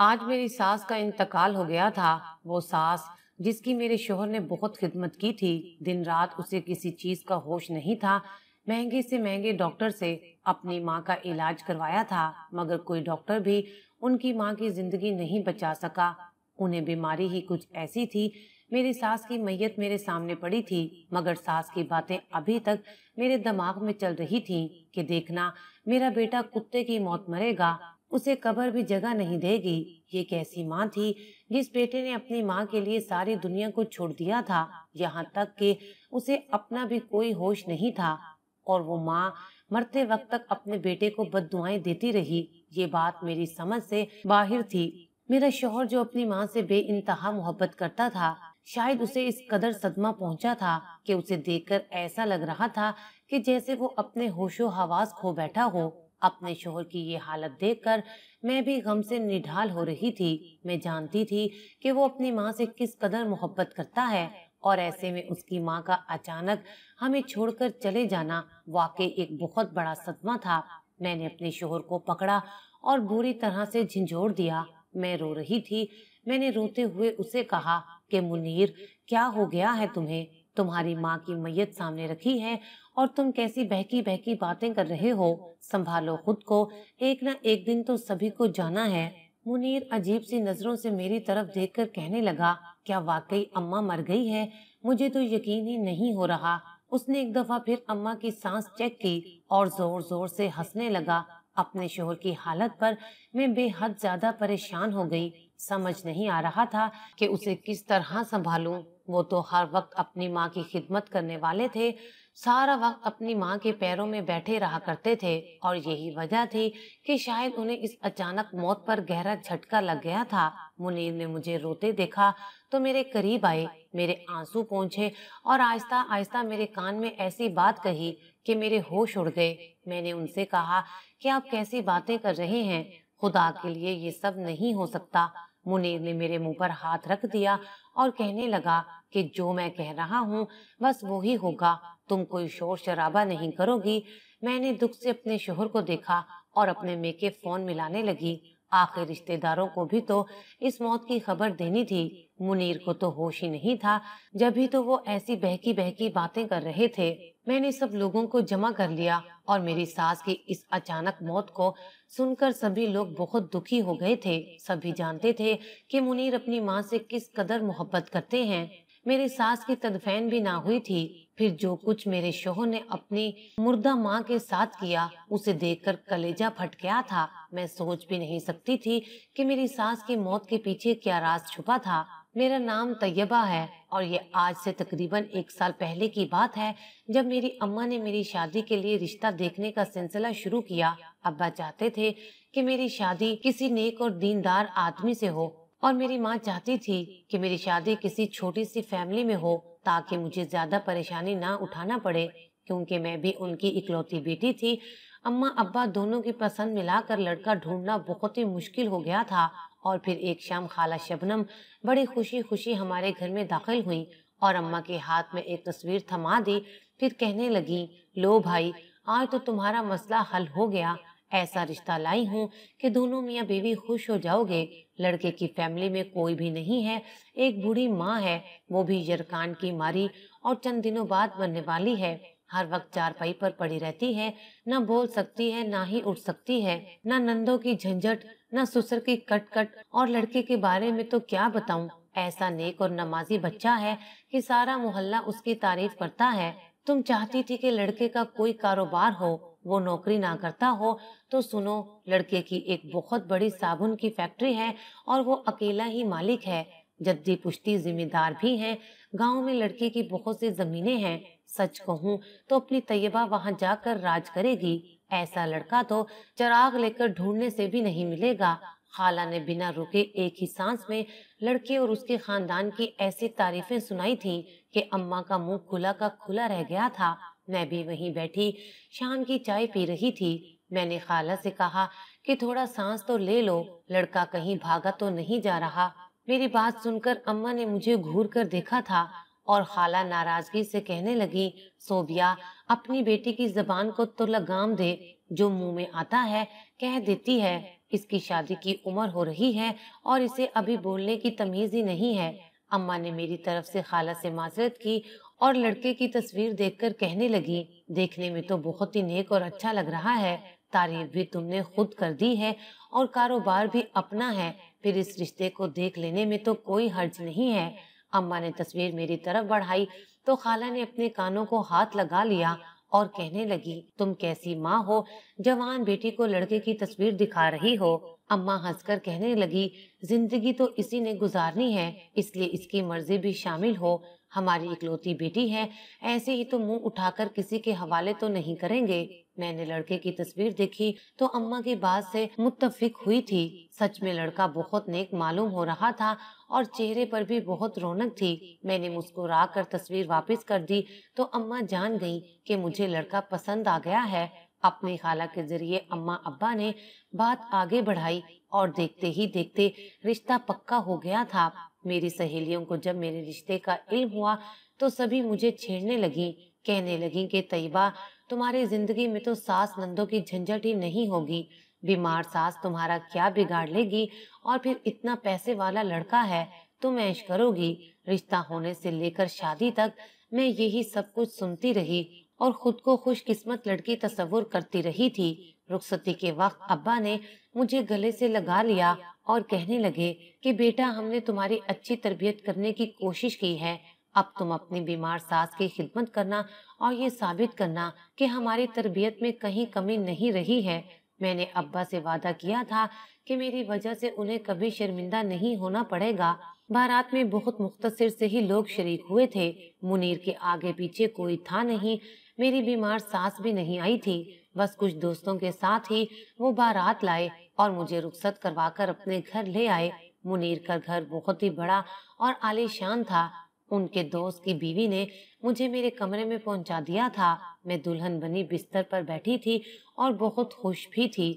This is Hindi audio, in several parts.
आज मेरी सास का इंतकाल हो गया था वो सास जिसकी मेरे शोहर ने बहुत खिदमत की थी दिन रात उसे किसी चीज़ का होश नहीं था महंगे से महंगे डॉक्टर से अपनी माँ का इलाज करवाया था मगर कोई डॉक्टर भी उनकी माँ की जिंदगी नहीं बचा सका उन्हें बीमारी ही कुछ ऐसी थी मेरी सास की मैयत मेरे सामने पड़ी थी मगर सास की बातें अभी तक मेरे दिमाग में चल रही थी कि देखना मेरा बेटा कुत्ते की मौत मरेगा उसे कब्र भी जगह नहीं देगी ये एक ऐसी माँ थी जिस बेटे ने अपनी माँ के लिए सारी दुनिया को छोड़ दिया था यहाँ तक कि उसे अपना भी कोई होश नहीं था और वो माँ मरते वक्त तक अपने बेटे को बद देती रही ये बात मेरी समझ से बाहर थी मेरा शोहर जो अपनी माँ से बे इंतहा मोहब्बत करता था शायद उसे इस कदर सदमा पहुँचा था कि उसे देखकर ऐसा लग रहा था कि जैसे वो अपने होशो हवास खो बैठा हो अपने शोहर की ये हालत देखकर मैं भी गम से निढाल हो रही थी मैं जानती थी कि वो अपनी माँ से किस कदर मोहब्बत करता है और ऐसे में उसकी माँ का अचानक हमें छोड़कर चले जाना वाकई एक बहुत बड़ा सदमा था मैंने अपने शोहर को पकड़ा और बुरी तरह से झिझोड़ दिया मैं रो रही थी मैंने रोते हुए उसे कहा कि मुनीर क्या हो गया है तुम्हें तुम्हारी माँ की मैयत सामने रखी है और तुम कैसी बहकी बहकी बातें कर रहे हो संभालो खुद को एक ना एक दिन तो सभी को जाना है मुनीर अजीब सी नजरों से मेरी तरफ देखकर कहने लगा क्या वाकई अम्मा मर गई है मुझे तो यकीन ही नहीं हो रहा उसने एक दफा फिर अम्मा की सांस चेक की और जोर जोर से हंसने लगा अपने शोहर की हालत पर मैं बेहद ज्यादा परेशान हो गई समझ नहीं आ रहा था कि उसे किस तरह संभालूं। वो तो हर वक्त अपनी माँ की खिदमत करने वाले थे सारा वक्त अपनी माँ के पैरों में बैठे रहा करते थे और यही वजह थी कि शायद उन्हें इस अचानक मौत पर गहरा झटका लग गया था मुनीर ने मुझे रोते देखा तो मेरे करीब आए मेरे आंसू पहुंचे और आहिस्ता आहिस्ता मेरे कान में ऐसी बात कही कि मेरे होश उड़ गए मैंने उनसे कहा कि आप कैसी बातें कर रहे हैं खुदा के लिए ये सब नहीं हो सकता मुनीर ने मेरे मुंह पर हाथ रख दिया और कहने लगा कि जो मैं कह रहा हूँ बस वो ही होगा तुम कोई शोर शराबा नहीं करोगी मैंने दुख से अपने शोहर को देखा और अपने मेके फोन मिलाने लगी आखिर रिश्तेदारों को भी तो इस मौत की खबर देनी थी मुनीर को तो होश ही नहीं था जब भी तो वो ऐसी बहकी बहकी बातें कर रहे थे मैंने सब लोगों को जमा कर लिया और मेरी सास की इस अचानक मौत को सुनकर सभी लोग बहुत दुखी हो गए थे सभी जानते थे कि मुनीर अपनी माँ से किस कदर मोहब्बत करते हैं मेरी सास की तदफैन भी ना हुई थी फिर जो कुछ मेरे शोहर ने अपनी मुर्दा माँ के साथ किया उसे देखकर कलेजा फट गया था मैं सोच भी नहीं सकती थी कि मेरी सास की मौत के पीछे क्या राज छुपा था मेरा नाम तैयबा है और ये आज से तकरीबन एक साल पहले की बात है जब मेरी अम्मा ने मेरी शादी के लिए रिश्ता देखने का सिलसिला शुरू किया अब्बा चाहते थे कि मेरी शादी किसी नेक और दीनदार आदमी से हो और मेरी माँ चाहती थी कि मेरी शादी किसी छोटी सी फैमिली में हो ताकि मुझे ज्यादा परेशानी ना उठाना पड़े क्योंकि मैं भी उनकी इकलौती बेटी थी अम्मा अब्बा दोनों की पसंद मिलाकर लड़का ढूंढना बहुत ही मुश्किल हो गया था और फिर एक शाम खाला शबनम बड़ी खुशी खुशी हमारे घर में दाखिल हुई और अम्मा के हाथ में एक तस्वीर थमा दी फिर कहने लगी लो भाई आज तो तुम्हारा मसला हल हो गया ऐसा रिश्ता लाई हूँ कि दोनों मियाँ बीवी खुश हो जाओगे लड़के की फैमिली में कोई भी नहीं है एक बूढ़ी माँ है वो भी यरकान की मारी और चंद दिनों बाद बनने वाली है हर वक्त चारपाई पर पड़ी रहती है न बोल सकती है न ही उठ सकती है न नंदों की झंझट न सुसर की कट कट और लड़के के बारे में तो क्या बताऊं ऐसा नेक और नमाजी बच्चा है कि सारा मोहल्ला उसकी तारीफ करता है तुम चाहती थी कि लड़के का कोई कारोबार हो वो नौकरी ना करता हो तो सुनो लड़के की एक बहुत बड़ी साबुन की फैक्ट्री है और वो अकेला ही मालिक है जद्दी पुश्ती जिम्मेदार भी है गांव में लड़के की बहुत सी जमीने हैं सच कहूँ तो अपनी तयबा वहाँ जाकर राज करेगी ऐसा लड़का तो चराग लेकर ढूंढने से भी नहीं मिलेगा खाला ने बिना रुके एक ही सांस में लड़के और उसके खानदान की ऐसी तारीफें सुनाई थी कि अम्मा का मुंह खुला का खुला रह गया था मैं भी वहीं बैठी शाम की चाय पी रही थी मैंने खाला से कहा कि थोड़ा सांस तो ले लो लड़का कहीं भागा तो नहीं जा रहा मेरी बात सुनकर अम्मा ने मुझे घूर कर देखा था और खाला नाराजगी से कहने लगी सोबिया अपनी बेटी की जबान को तो लगाम दे जो मुंह में आता है कह देती है इसकी शादी की उम्र हो रही है और इसे अभी बोलने की तमीज ही नहीं है अम्मा ने मेरी तरफ से खाला से माजरत की और लड़के की तस्वीर देखकर कहने लगी देखने में तो बहुत ही नेक और अच्छा लग रहा है तारीफ भी तुमने खुद कर दी है और कारोबार भी अपना है फिर इस रिश्ते को देख लेने में तो कोई हर्ज नहीं है अम्मा ने तस्वीर मेरी तरफ बढ़ाई तो खाला ने अपने कानों को हाथ लगा लिया और कहने लगी तुम कैसी माँ हो जवान बेटी को लड़के की तस्वीर दिखा रही हो अम्मा हंसकर कहने लगी जिंदगी तो इसी ने गुजारनी है इसलिए इसकी मर्जी भी शामिल हो हमारी इकलौती बेटी है ऐसे ही तो मुंह उठाकर किसी के हवाले तो नहीं करेंगे मैंने लड़के की तस्वीर देखी तो अम्मा की बात से मुत्तफिक हुई थी सच में लड़का बहुत नेक मालूम हो रहा था और चेहरे पर भी बहुत रौनक थी मैंने मुस्कुरा कर तस्वीर वापस कर दी तो अम्मा जान गई कि मुझे लड़का पसंद आ गया है अपने खाला के जरिए अम्मा अब्बा ने बात आगे बढ़ाई और देखते ही देखते रिश्ता पक्का हो गया था मेरी सहेलियों को जब मेरे रिश्ते का इल्म हुआ तो सभी मुझे छेड़ने लगी कहने लगी कि तैयबा तुम्हारी जिंदगी में तो सास नंदों की झंझट ही नहीं होगी बीमार सास तुम्हारा क्या बिगाड़ लेगी और फिर इतना पैसे वाला लड़का है तुम ऐश करोगी रिश्ता होने से लेकर शादी तक मैं यही सब कुछ सुनती रही और खुद को खुशकिस्मत लड़की तस्वुर करती रही थी रुखसती के वक्त अब्बा ने मुझे गले से लगा लिया और कहने लगे कि बेटा हमने तुम्हारी अच्छी तरबियत करने की कोशिश की है अब तुम अपनी बीमार सास की खिदमत करना और ये साबित करना कि हमारी तरबियत में कहीं कमी नहीं रही है मैंने अब्बा से वादा किया था कि मेरी वजह से उन्हें कभी शर्मिंदा नहीं होना पड़ेगा बारात में बहुत मुख्तसर से ही लोग शरीक हुए थे मुनीर के आगे पीछे कोई था नहीं मेरी बीमार सास भी नहीं आई थी बस कुछ दोस्तों के साथ ही वो बारात लाए और मुझे रुखसत कर अपने घर ले आए मुनीर का घर बहुत ही बड़ा और आलीशान था उनके दोस्त की बीवी ने मुझे मेरे कमरे में पहुंचा दिया था मैं दुल्हन बनी बिस्तर पर बैठी थी और बहुत खुश भी थी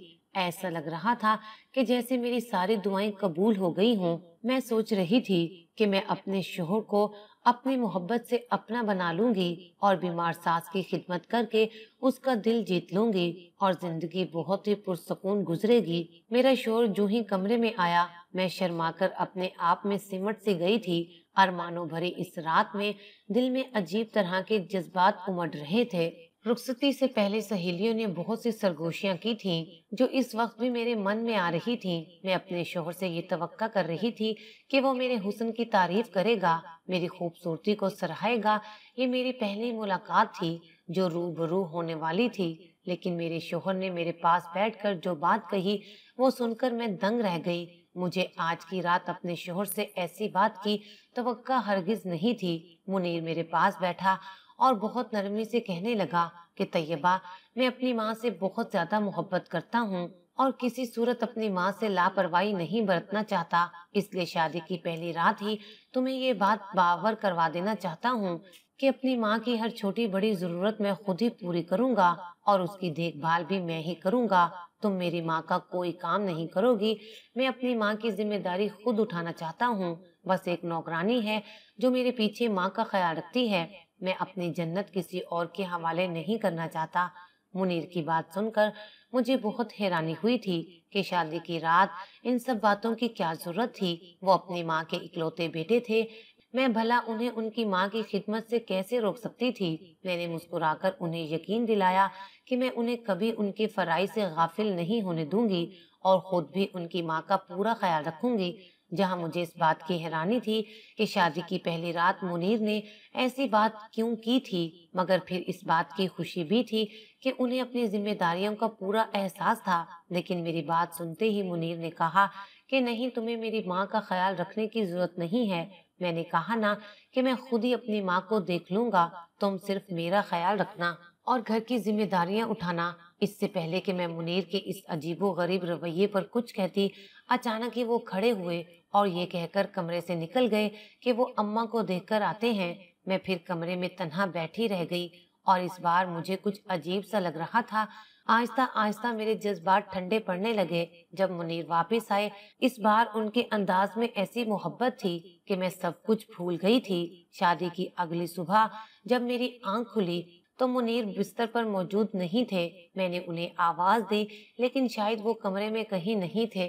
ऐसा लग रहा था कि जैसे मेरी सारी दुआएं कबूल हो गई हों मैं सोच रही थी कि मैं अपने शोहर को अपनी मोहब्बत से अपना बना लूंगी और बीमार सास की खिदमत करके उसका दिल जीत लूंगी और जिंदगी बहुत ही पुरसकून गुजरेगी मेरा शोर जो ही कमरे में आया मैं शर्मा कर अपने आप में सिमट सी गई थी अरमानों भरी इस रात में दिल में अजीब तरह के जज्बात उमड़ रहे थे रुखसती से पहले सहेलियों ने बहुत सी सरगोशियां की थी जो इस वक्त भी मेरे मन में आ रही थी मैं अपने शोहर से ये तवक्का कर रही थी कि वो मेरे हुसन की तारीफ करेगा मेरी खूबसूरती को सराहेगा ये मेरी पहली मुलाकात थी जो रूबरू होने वाली थी लेकिन मेरे शोहर ने मेरे पास बैठकर जो बात कही वो सुनकर मैं दंग रह गई मुझे आज की रात अपने शोहर से ऐसी बात की तो हरगिज नहीं थी मुनीर मेरे पास बैठा और बहुत नरमी से कहने लगा कि तैयबा मैं अपनी माँ से बहुत ज्यादा मोहब्बत करता हूँ और किसी सूरत अपनी माँ से लापरवाही नहीं बरतना चाहता इसलिए शादी की पहली रात ही तुम्हें ये बात बावर करवा देना चाहता हूँ कि अपनी माँ की हर छोटी बड़ी जरूरत मैं खुद ही पूरी करूँगा और उसकी देखभाल भी मैं ही करूँगा तुम मेरी माँ का कोई काम नहीं करोगी मैं अपनी माँ की जिम्मेदारी खुद उठाना चाहता हूँ बस एक नौकरानी है जो मेरे पीछे माँ का ख्याल रखती है मैं अपनी जन्नत किसी और के हवाले नहीं करना चाहता मुनीर की बात सुनकर मुझे बहुत हैरानी हुई थी कि शादी की रात इन सब बातों की क्या जरूरत थी वो अपनी माँ के इकलौते बेटे थे मैं भला उन्हें उनकी माँ की खिदमत से कैसे रोक सकती थी मैंने मुस्कुराकर उन्हें यकीन दिलाया कि मैं उन्हें कभी उनके फराइज से गाफिल नहीं होने दूंगी और खुद भी उनकी माँ का पूरा ख्याल रखूंगी जहां मुझे इस बात की हैरानी थी कि शादी की पहली रात मुनीर ने ऐसी बात क्यों की थी मगर फिर इस बात की खुशी भी थी कि उन्हें अपनी जिम्मेदारियों का पूरा एहसास था लेकिन मेरी बात सुनते ही मुनीर ने कहा कि नहीं तुम्हें मेरी माँ का ख्याल रखने की जरूरत नहीं है मैंने कहा ना कि मैं खुद ही अपनी माँ को देख लूंगा तुम सिर्फ मेरा ख्याल रखना और घर की जिम्मेदारियां उठाना इससे पहले कि मैं मुनीर के इस अजीबो गरीब रवैये पर कुछ कहती अचानक ही वो खड़े हुए और ये कहकर कमरे से निकल गए कि वो अम्मा को देखकर आते हैं मैं फिर कमरे में तनहा बैठी रह गई और इस बार मुझे कुछ अजीब सा लग रहा था आहिस्ता आहिस्ता मेरे जज्बात ठंडे पड़ने लगे जब मुनीर वापस आए इस बार उनके अंदाज में ऐसी मोहब्बत थी कि मैं सब कुछ भूल गई थी शादी की अगली सुबह जब मेरी आंख खुली तो मुनीर बिस्तर पर मौजूद नहीं थे मैंने उन्हें आवाज दी लेकिन शायद वो कमरे में कहीं नहीं थे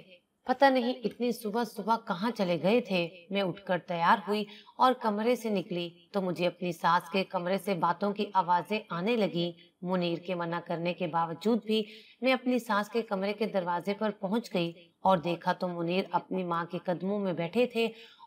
पता नहीं इतनी सुबह सुबह कहाँ चले गए थे मैं उठकर तैयार हुई और कमरे से निकली तो मुझे अपनी सास के कमरे से बातों की आवाजें आने लगी मुनीर के मना करने के बावजूद भी मैं अपनी सास के कमरे के दरवाजे पर पहुंच गई और देखा तो मुनीर अपनी माँ के कदमों में बैठे थे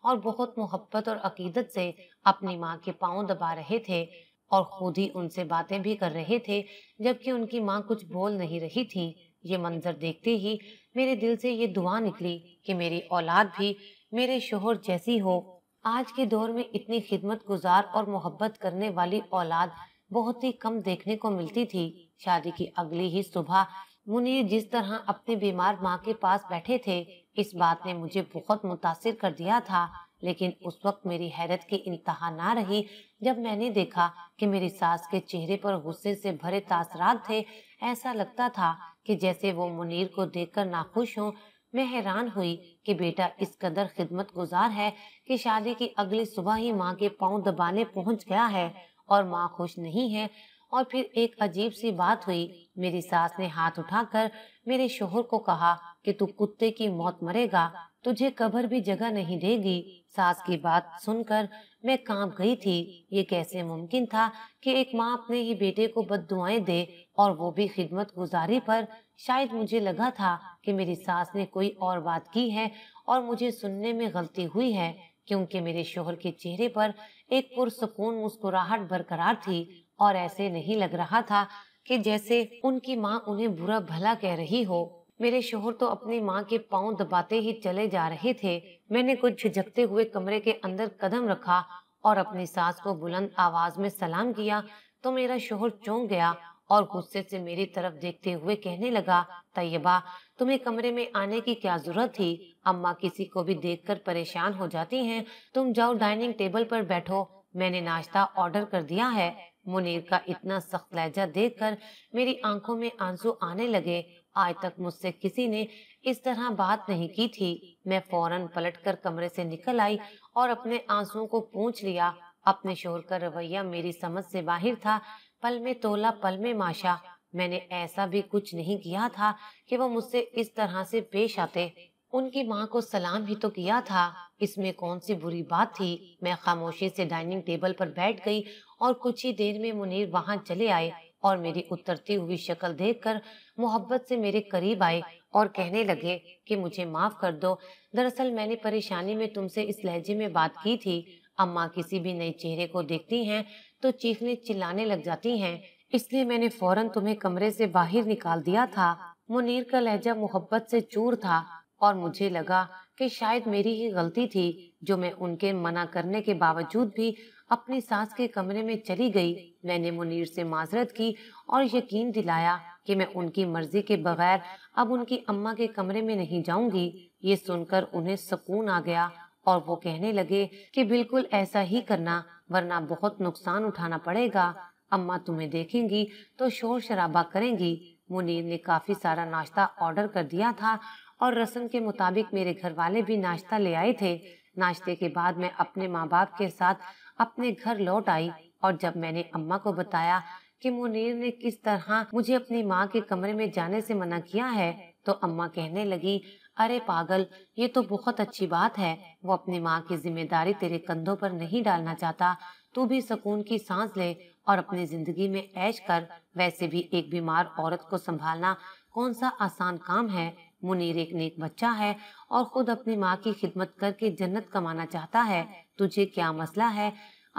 और बहुत मोहब्बत और अकीदत से अपनी माँ के पाँव दबा रहे थे और खुद ही उनसे बातें भी कर रहे थे जबकि उनकी माँ कुछ बोल नहीं रही थी ये मंजर देखते ही मेरे दिल से ये दुआ निकली कि मेरी औलाद भी मेरे शोहर जैसी हो आज के दौर में इतनी खिदमत गुजार और मोहब्बत करने वाली औलाद बहुत ही कम देखने को मिलती थी शादी की अगली ही सुबह मुनीर जिस तरह अपने बीमार माँ के पास बैठे थे इस बात ने मुझे बहुत मुतासर कर दिया था लेकिन उस वक्त मेरी हैरत की इंतहा ना रही जब मैंने देखा कि मेरी सास के चेहरे पर गुस्से से भरे तासरात थे ऐसा लगता था कि जैसे वो मुनीर को देखकर नाखुश हो मैं हैरान हुई कि बेटा इस कदर खिदमत गुजार है कि शादी की अगली सुबह ही माँ के पाँव दबाने पहुँच गया है और माँ खुश नहीं है और फिर एक अजीब सी बात हुई मेरी सास ने हाथ उठाकर मेरे शोहर को कहा कि तू कुत्ते की मौत मरेगा तुझे कबर भी जगह नहीं देगी सास की बात सुनकर मैं कांप गई थी ये कैसे मुमकिन था कि एक माँ अपने ही बेटे को बद दुआएं दे और वो भी खिदमत गुजारी पर शायद मुझे लगा था कि मेरी सास ने कोई और बात की है और मुझे सुनने में गलती हुई है क्योंकि मेरे शोहर के चेहरे पर एक पुरसकून मुस्कुराहट बरकरार थी और ऐसे नहीं लग रहा था कि जैसे उनकी माँ उन्हें बुरा भला कह रही हो मेरे शोहर तो अपनी माँ के पाँव दबाते ही चले जा रहे थे मैंने कुछ झिझकते हुए कमरे के अंदर कदम रखा और अपनी सास को बुलंद आवाज में सलाम किया तो मेरा शोहर चौंक गया और गुस्से से मेरी तरफ देखते हुए कहने लगा तैयबा तुम्हें कमरे में आने की क्या जरूरत थी अम्मा किसी को भी देखकर परेशान हो जाती हैं तुम जाओ डाइनिंग टेबल पर बैठो मैंने नाश्ता ऑर्डर कर दिया है मुनीर का इतना सख्त लहजा देखकर मेरी आंखों में आंसू आने लगे आज तक मुझसे किसी ने इस तरह बात नहीं की थी मैं फौरन पलटकर कमरे से निकल आई और अपने आंसुओं को पूछ लिया अपने शोर का रवैया मेरी समझ से बाहर था पल में तोला पल में माशा मैंने ऐसा भी कुछ नहीं किया था कि वो मुझसे इस तरह से पेश आते उनकी माँ को सलाम भी तो किया था इसमें कौन सी बुरी बात थी मैं खामोशी से डाइनिंग टेबल पर बैठ गई और कुछ ही देर में मुनीर वहाँ चले आए और मेरी उतरती हुई शक्ल देखकर मोहब्बत से मेरे करीब आए और कहने लगे कि मुझे माफ कर दो दरअसल मैंने परेशानी में तुमसे इस लहजे में बात की थी अम्मा किसी भी नए चेहरे को देखती हैं तो चीखने चिल्लाने लग जाती हैं इसलिए मैंने फौरन तुम्हें कमरे से बाहर निकाल दिया था मुनीर का लहजा मोहब्बत से चूर था और मुझे लगा कि शायद मेरी ही गलती थी जो मैं उनके मना करने के बावजूद भी अपनी सास के कमरे में चली गई मैंने मुनीर से माजरत की और यकीन दिलाया कि मैं उनकी मर्जी के बगैर अब उनकी अम्मा के कमरे में नहीं जाऊंगी ये सुनकर उन्हें सुकून आ गया और वो कहने लगे कि बिल्कुल ऐसा ही करना वरना बहुत नुकसान उठाना पड़ेगा अम्मा तुम्हें देखेंगी तो शोर शराबा करेंगी मुनीर ने काफी सारा नाश्ता ऑर्डर कर दिया था और रस्म के मुताबिक मेरे घर वाले भी नाश्ता ले आए थे नाश्ते के बाद मैं अपने माँ बाप के साथ अपने घर लौट आई और जब मैंने अम्मा को बताया कि मुनीर ने किस तरह मुझे अपनी माँ के कमरे में जाने से मना किया है तो अम्मा कहने लगी अरे पागल ये तो बहुत अच्छी बात है वो अपनी माँ की जिम्मेदारी तेरे कंधों पर नहीं डालना चाहता तू भी सुकून की सांस ले और अपनी जिंदगी में ऐश कर वैसे भी एक बीमार औरत को संभालना कौन सा आसान काम है मुनीर एक नेक बच्चा है और खुद अपनी माँ की खिदमत करके जन्नत कमाना चाहता है तुझे क्या मसला है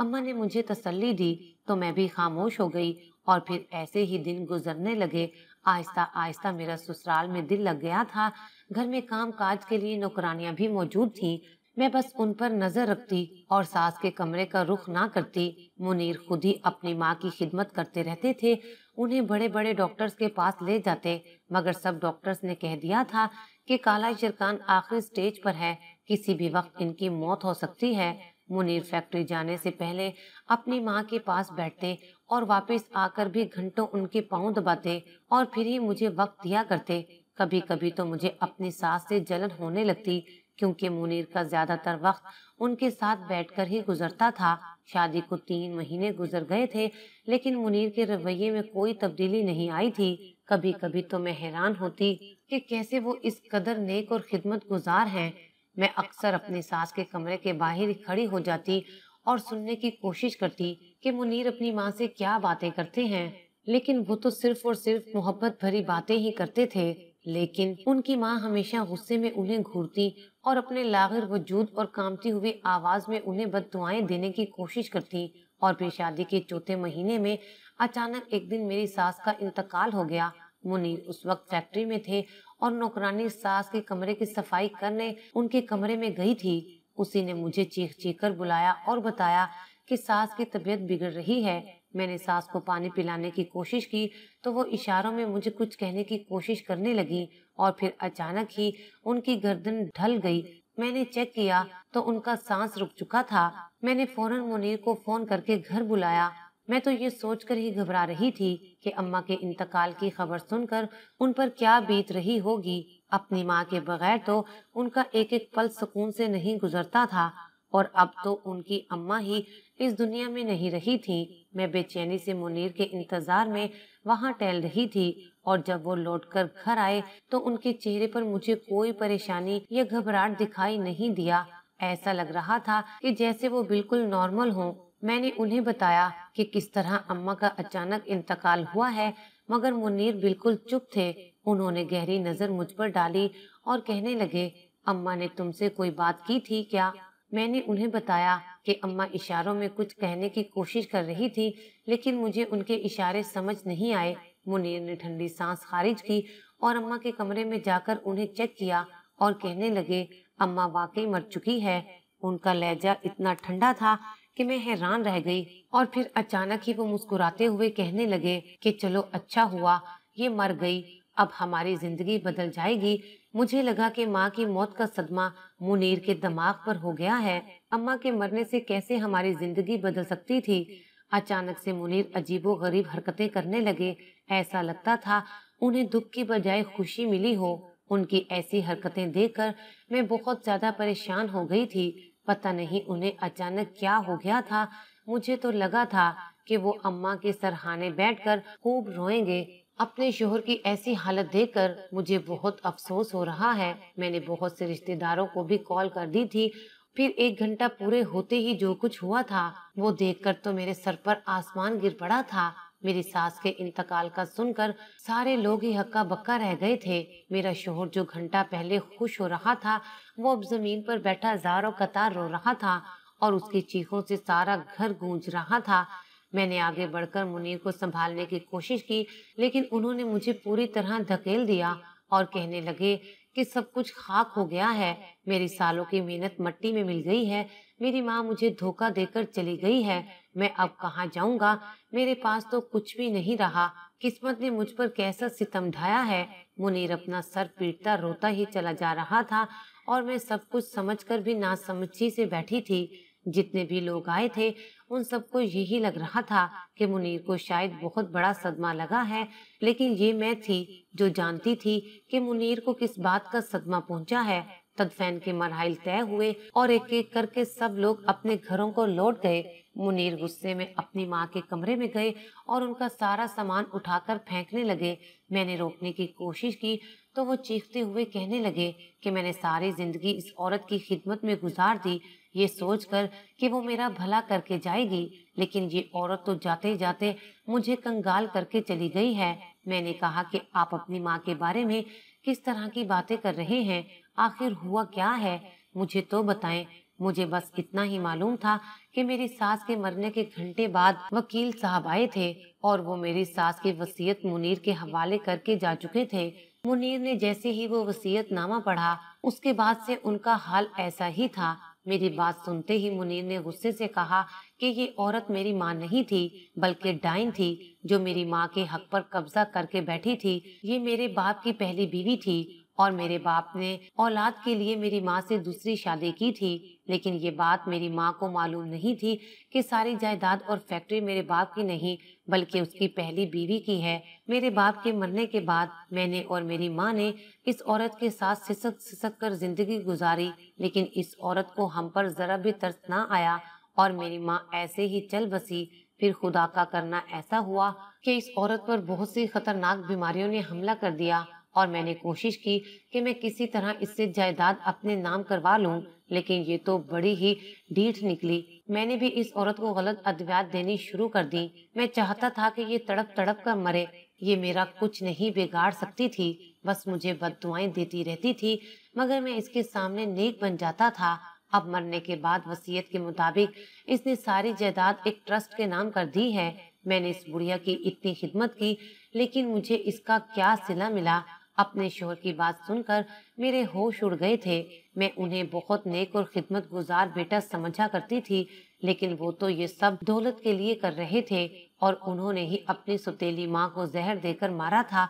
अम्मा ने मुझे तसल्ली दी तो मैं भी खामोश हो गई और फिर ऐसे ही दिन गुजरने लगे आहिस्ता आहिस्ता मेरा ससुराल में दिल लग गया था घर में काम काज के लिए नौकरानियां भी मौजूद थी मैं बस उन पर नजर रखती और सास के कमरे का रुख ना करती मुनीर खुद ही अपनी माँ की खिदमत करते रहते थे उन्हें बड़े बड़े डॉक्टर्स के पास ले जाते मगर सब डॉक्टर्स ने कह दिया था कि काला शिरकान आखिरी स्टेज पर है किसी भी वक्त इनकी मौत हो सकती है मुनीर फैक्ट्री जाने से पहले अपनी माँ के पास बैठते और वापस आकर भी घंटों उनके पाँव दबाते और फिर ही मुझे वक्त दिया करते कभी कभी तो मुझे अपनी सास से जलन होने लगती क्योंकि मुनीर का ज्यादातर वक्त उनके साथ बैठकर ही गुजरता था शादी को तीन महीने गुजर गए थे लेकिन मुनीर के रवैये में कोई तब्दीली नहीं आई थी कभी कभी तो मैं हैरान होती कि कैसे वो इस कदर नेक और खिदमत गुजार है मैं अक्सर अपनी सास के कमरे के बाहर खड़ी हो जाती और सुनने की कोशिश करती कि मुनीर अपनी माँ से क्या बातें करते हैं लेकिन वो तो सिर्फ और सिर्फ मोहब्बत भरी बातें ही करते थे लेकिन उनकी माँ हमेशा गुस्से में उन्हें घूरती और अपने लागर वजूद और कामती हुई आवाज में उन्हें बददुआएं देने की कोशिश करती और फिर शादी के चौथे महीने में अचानक एक दिन मेरी सास का इंतकाल हो गया मुनीर उस वक्त फैक्ट्री में थे और नौकरानी सास के कमरे की सफाई करने उनके कमरे में गई थी उसी ने मुझे चीख चीख कर बुलाया और बताया कि सास की तबीयत बिगड़ रही है मैंने सास को पानी पिलाने की कोशिश की तो वो इशारों में मुझे कुछ कहने की कोशिश करने लगी और फिर अचानक ही उनकी गर्दन ढल गई मैंने चेक किया तो उनका सांस रुक चुका था मैंने फौरन मुनीर को फोन करके घर बुलाया मैं तो ये सोचकर ही घबरा रही थी कि अम्मा के इंतकाल की खबर सुनकर उन पर क्या बीत रही होगी अपनी माँ के बगैर तो उनका एक एक पल सुकून से नहीं गुजरता था और अब तो उनकी अम्मा ही इस दुनिया में नहीं रही थी मैं बेचैनी से मुनीर के इंतज़ार में वहाँ टहल रही थी और जब वो लौटकर घर आए तो उनके चेहरे पर मुझे कोई परेशानी या घबराहट दिखाई नहीं दिया ऐसा लग रहा था कि जैसे वो बिल्कुल नॉर्मल हों मैंने उन्हें बताया कि किस तरह अम्मा का अचानक इंतकाल हुआ है मगर मुनीर बिल्कुल चुप थे उन्होंने गहरी नजर मुझ पर डाली और कहने लगे अम्मा ने तुमसे कोई बात की थी क्या मैंने उन्हें बताया कि अम्मा इशारों में कुछ कहने की कोशिश कर रही थी लेकिन मुझे उनके इशारे समझ नहीं आए मुनीर ने ठंडी सांस खारिज की और अम्मा के कमरे में जाकर उन्हें चेक किया और कहने लगे अम्मा वाकई मर चुकी है उनका लहजा इतना ठंडा था कि मैं हैरान रह गई और फिर अचानक ही वो मुस्कुराते हुए कहने लगे कि चलो अच्छा हुआ ये मर गई अब हमारी जिंदगी बदल जाएगी मुझे लगा कि माँ की मौत का सदमा मुनीर के दिमाग पर हो गया है अम्मा के मरने से कैसे हमारी जिंदगी बदल सकती थी अचानक से मुनीर अजीबो गरीब हरकते करने लगे ऐसा लगता था उन्हें दुख की बजाय खुशी मिली हो उनकी ऐसी हरकतें देखकर मैं बहुत ज्यादा परेशान हो गई थी पता नहीं उन्हें अचानक क्या हो गया था मुझे तो लगा था कि वो अम्मा के सरहाने बैठकर खूब रोएंगे अपने शोहर की ऐसी हालत देखकर मुझे बहुत अफसोस हो रहा है मैंने बहुत से रिश्तेदारों को भी कॉल कर दी थी फिर एक घंटा पूरे होते ही जो कुछ हुआ था वो देखकर तो मेरे सर पर आसमान गिर पड़ा था मेरी सास के इंतकाल का सुनकर सारे लोग ही हक्का बक्का रह गए थे मेरा शोहर जो घंटा पहले खुश हो रहा था वो अब जमीन पर बैठा जारो कतार रो रहा था और उसकी चीखों से सारा घर गूंज रहा था मैंने आगे बढ़कर मुनीर को संभालने की कोशिश की लेकिन उन्होंने मुझे पूरी तरह धकेल दिया और कहने लगे कि सब कुछ खाक हो गया है मेरी सालों की मेहनत मट्टी में मिल गई है मेरी माँ मुझे धोखा देकर चली गई है मैं अब कहाँ जाऊंगा मेरे पास तो कुछ भी नहीं रहा किस्मत ने मुझ पर कैसा सितम ढाया है मुनीर अपना सर पीटता रोता ही चला जा रहा था और मैं सब कुछ समझकर भी नासमझी से बैठी थी जितने भी लोग आए थे उन सबको यही लग रहा था कि मुनीर को शायद बहुत बड़ा सदमा लगा है लेकिन ये मैं थी जो जानती थी कि मुनीर को किस बात का सदमा पहुंचा है तदफैन के मरहल तय हुए और एक एक करके सब लोग अपने घरों को लौट गए मुनीर गुस्से में अपनी माँ के कमरे में गए और उनका सारा सामान उठाकर फेंकने लगे मैंने रोकने की कोशिश की तो वो चीखते हुए कहने लगे कि मैंने सारी जिंदगी इस औरत की खिदमत में गुजार दी ये सोचकर कि वो मेरा भला करके जाएगी लेकिन ये औरत तो जाते जाते मुझे कंगाल करके चली गई है मैंने कहा कि आप अपनी माँ के बारे में किस तरह की बातें कर रहे हैं आखिर हुआ क्या है मुझे तो बताएं मुझे बस इतना ही मालूम था कि मेरी सास के मरने के घंटे बाद वकील साहब आए थे और वो मेरी सास की वसीयत मुनीर के हवाले करके जा चुके थे मुनीर ने जैसे ही वो वसीयत नामा पढ़ा उसके बाद से उनका हाल ऐसा ही था मेरी बात सुनते ही मुनीर ने गुस्से से कहा कि ये औरत मेरी माँ नहीं थी बल्कि डाइन थी जो मेरी माँ के हक पर कब्जा करके बैठी थी ये मेरे बाप की पहली बीवी थी और मेरे बाप ने औलाद के लिए मेरी माँ से दूसरी शादी की थी लेकिन ये बात मेरी माँ को मालूम नहीं थी कि सारी जायदाद और फैक्ट्री मेरे बाप की नहीं बल्कि उसकी पहली बीवी की है मेरे बाप के मरने के बाद मैंने और मेरी माँ ने इस औरत के साथ सिसक सिसक कर जिंदगी गुजारी लेकिन इस औरत को हम पर जरा भी तरस ना आया और मेरी माँ ऐसे ही चल बसी फिर खुदा का करना ऐसा हुआ कि इस औरत पर बहुत सी खतरनाक बीमारियों ने हमला कर दिया और मैंने कोशिश की कि मैं किसी तरह इससे जायदाद अपने नाम करवा लूं लेकिन ये तो बड़ी ही डीठ निकली मैंने भी इस औरत को गलत अद्वियात देनी शुरू कर दी मैं चाहता था कि ये तड़प तड़प कर मरे ये मेरा कुछ नहीं बिगाड़ सकती थी बस मुझे बददुआएं देती रहती थी मगर मैं इसके सामने नेक बन जाता था अब मरने के बाद वसीयत के मुताबिक इसने सारी जायदाद एक ट्रस्ट के नाम कर दी है मैंने इस बुढ़िया की इतनी खिदमत की लेकिन मुझे इसका क्या सिला मिला अपने शोहर की बात सुनकर मेरे होश उड़ गए थे मैं उन्हें बहुत नेक और खिदमत गुजार बेटा समझा करती थी लेकिन वो तो ये सब दौलत के लिए कर रहे थे और उन्होंने ही अपनी सुतेली माँ को जहर देकर मारा था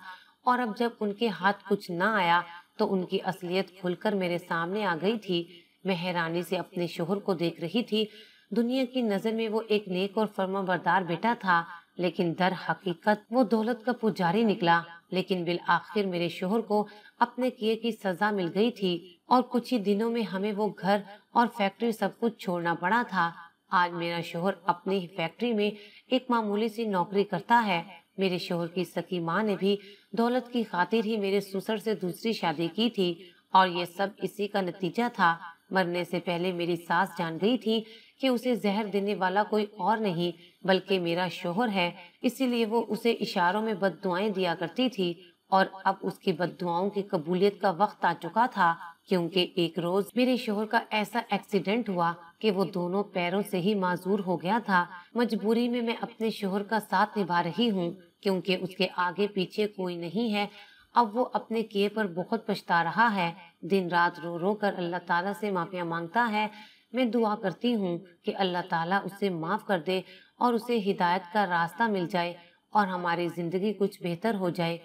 और अब जब उनके हाथ कुछ ना आया तो उनकी असलियत खुलकर मेरे सामने आ गई थी मैं हैरानी से अपने शोहर को देख रही थी दुनिया की नज़र में वो एक नेक और फर्मा बरदार बेटा था लेकिन दर हकीकत वो दौलत का पुजारी निकला लेकिन बिल आखिर मेरे शोहर को अपने किए की सजा मिल गई थी और कुछ ही दिनों में हमें वो घर और फैक्ट्री सब कुछ छोड़ना पड़ा था आज मेरा शोहर अपनी ही फैक्ट्री में एक मामूली सी नौकरी करता है मेरे शोहर की सकी माँ ने भी दौलत की खातिर ही मेरे सुसर से दूसरी शादी की थी और ये सब इसी का नतीजा था मरने से पहले मेरी सास जान गई थी कि उसे जहर देने वाला कोई और नहीं बल्कि मेरा शोहर है इसीलिए वो उसे इशारों में बद दिया करती थी और अब उसकी बद की कबूलियत का वक्त आ चुका था क्योंकि एक रोज मेरे शोहर का ऐसा एक्सीडेंट हुआ कि वो दोनों पैरों से ही माजूर हो गया था मजबूरी में मैं अपने शोहर का साथ निभा रही हूँ क्योंकि उसके आगे पीछे कोई नहीं है अब वो अपने किए पर बहुत पछता रहा है दिन रात रो रो कर अल्लाह ताला से माफिया मांगता है मैं दुआ करती हूँ कि अल्लाह ताला उसे माफ कर दे और उसे हिदायत का रास्ता मिल जाए और हमारी ज़िंदगी कुछ बेहतर हो जाए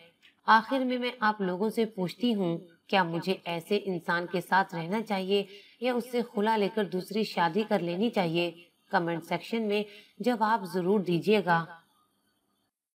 आखिर में मैं आप लोगों से पूछती हूँ क्या मुझे ऐसे इंसान के साथ रहना चाहिए या उससे खुला लेकर दूसरी शादी कर लेनी चाहिए कमेंट सेक्शन में जवाब ज़रूर दीजिएगा